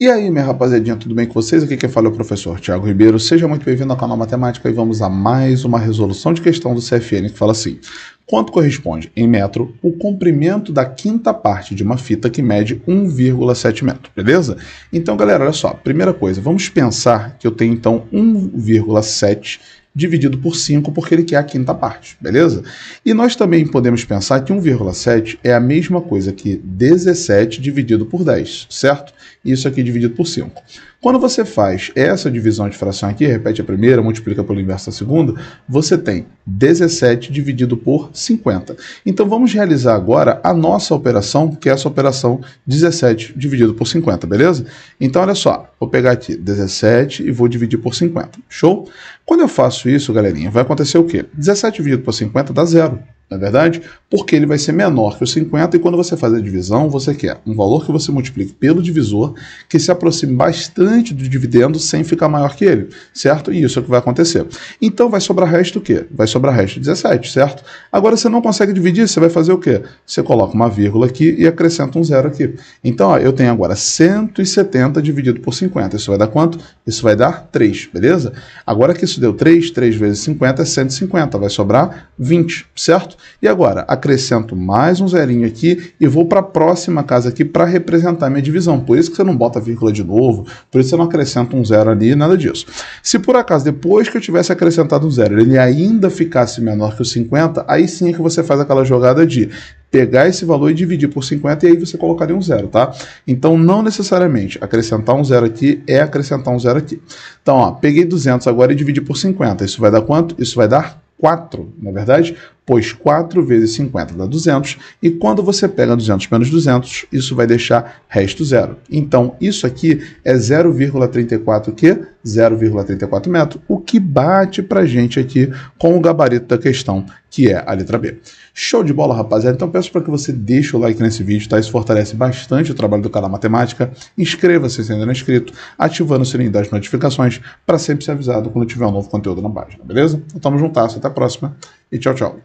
E aí, minha rapaziadinha, tudo bem com vocês? Aqui quem fala é o professor Tiago Ribeiro. Seja muito bem-vindo ao canal Matemática e vamos a mais uma resolução de questão do CFN que fala assim. Quanto corresponde, em metro, o comprimento da quinta parte de uma fita que mede 1,7 metro, beleza? Então, galera, olha só. Primeira coisa, vamos pensar que eu tenho, então, 1,7 dividido por 5, porque ele quer a quinta parte, beleza? E nós também podemos pensar que 1,7 é a mesma coisa que 17 dividido por 10, certo? Isso aqui dividido por 5. Quando você faz essa divisão de fração aqui, repete a primeira, multiplica pelo inverso da segunda, você tem 17 dividido por 50. Então vamos realizar agora a nossa operação, que é essa operação 17 dividido por 50, beleza? Então olha só, vou pegar aqui 17 e vou dividir por 50, show? Quando eu faço isso, galerinha, vai acontecer o quê? 17 dividido por 50 dá zero na é verdade? Porque ele vai ser menor que o 50 e quando você faz a divisão, você quer um valor que você multiplique pelo divisor que se aproxime bastante do dividendo sem ficar maior que ele, certo? E isso é o que vai acontecer. Então vai sobrar resto o quê? Vai sobrar resto 17, certo? Agora você não consegue dividir, você vai fazer o quê? Você coloca uma vírgula aqui e acrescenta um zero aqui. Então ó, eu tenho agora 170 dividido por 50. Isso vai dar quanto? Isso vai dar 3, beleza? Agora que isso deu 3, 3 vezes 50 é 150, vai sobrar 20, certo? E agora, acrescento mais um zerinho aqui e vou para a próxima casa aqui para representar minha divisão. Por isso que você não bota vírgula de novo, por isso você não acrescenta um zero ali, nada disso. Se por acaso, depois que eu tivesse acrescentado um zero, ele ainda ficasse menor que o 50, aí sim é que você faz aquela jogada de pegar esse valor e dividir por 50 e aí você colocaria um zero, tá? Então, não necessariamente acrescentar um zero aqui é acrescentar um zero aqui. Então, ó, peguei 200 agora e dividi por 50. Isso vai dar quanto? Isso vai dar 4, na é verdade? pois 4 vezes 50 dá 200, e quando você pega 200 menos 200, isso vai deixar resto zero. Então, isso aqui é 0,34 que 0,34 metro, o que bate para gente aqui com o gabarito da questão, que é a letra B. Show de bola, rapaziada. Então peço para que você deixe o like nesse vídeo, tá? Isso fortalece bastante o trabalho do canal Matemática. Inscreva-se se ainda não é inscrito, ativando o sininho das notificações para sempre ser avisado quando tiver um novo conteúdo na página, beleza? Então tamo juntas, até a próxima e tchau, tchau.